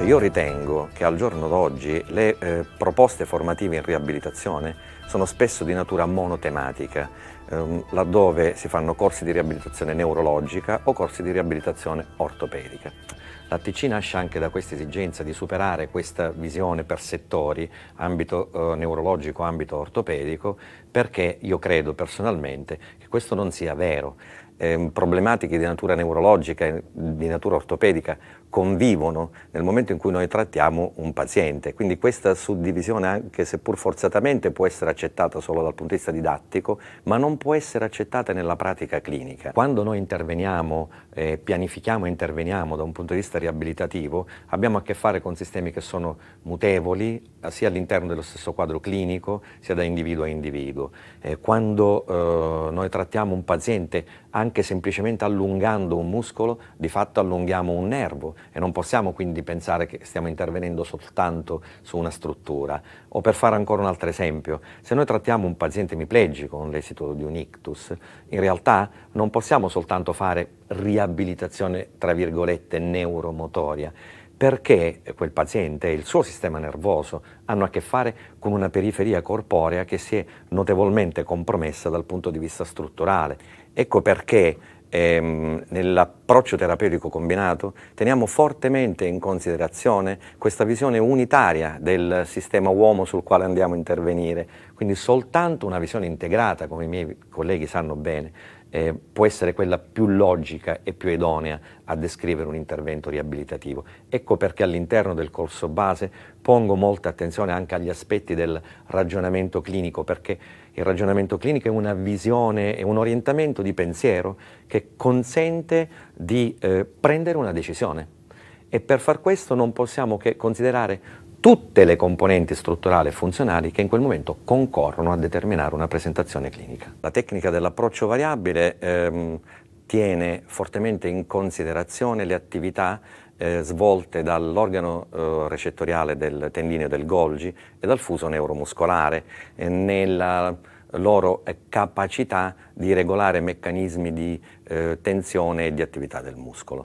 Cioè io ritengo che al giorno d'oggi le eh, proposte formative in riabilitazione sono spesso di natura monotematica, ehm, laddove si fanno corsi di riabilitazione neurologica o corsi di riabilitazione ortopedica. La TC nasce anche da questa esigenza di superare questa visione per settori, ambito eh, neurologico, ambito ortopedico, perché io credo personalmente che questo non sia vero. Eh, problematiche di natura neurologica e di natura ortopedica convivono nel momento in cui noi trattiamo un paziente. Quindi questa suddivisione, anche seppur forzatamente, può essere accettata solo dal punto di vista didattico, ma non può essere accettata nella pratica clinica. Quando noi interveniamo, eh, pianifichiamo e interveniamo da un punto di vista riabilitativo, abbiamo a che fare con sistemi che sono mutevoli sia all'interno dello stesso quadro clinico, sia da individuo a individuo. Eh, quando eh, noi trattiamo un paziente anche semplicemente allungando un muscolo, di fatto allunghiamo un nervo e non possiamo quindi pensare che stiamo intervenendo soltanto su una struttura. O per fare ancora un altro esempio, se noi trattiamo un paziente emiplegico con l'esito di un ictus, in realtà non possiamo soltanto fare riabilitazione, tra virgolette, neuromotoria perché quel paziente e il suo sistema nervoso hanno a che fare con una periferia corporea che si è notevolmente compromessa dal punto di vista strutturale. Ecco perché ehm, nell'approccio terapeutico combinato teniamo fortemente in considerazione questa visione unitaria del sistema uomo sul quale andiamo a intervenire, quindi soltanto una visione integrata, come i miei colleghi sanno bene, eh, può essere quella più logica e più idonea a descrivere un intervento riabilitativo. Ecco perché all'interno del corso base pongo molta attenzione anche agli aspetti del ragionamento clinico, perché il ragionamento clinico è una visione, è un orientamento di pensiero che consente di eh, prendere una decisione. E per far questo non possiamo che considerare tutte le componenti strutturali e funzionali che in quel momento concorrono a determinare una presentazione clinica. La tecnica dell'approccio variabile ehm, tiene fortemente in considerazione le attività eh, svolte dall'organo eh, recettoriale del tendineo del Golgi e dal fuso neuromuscolare eh, nella loro eh, capacità di regolare meccanismi di eh, tensione e di attività del muscolo.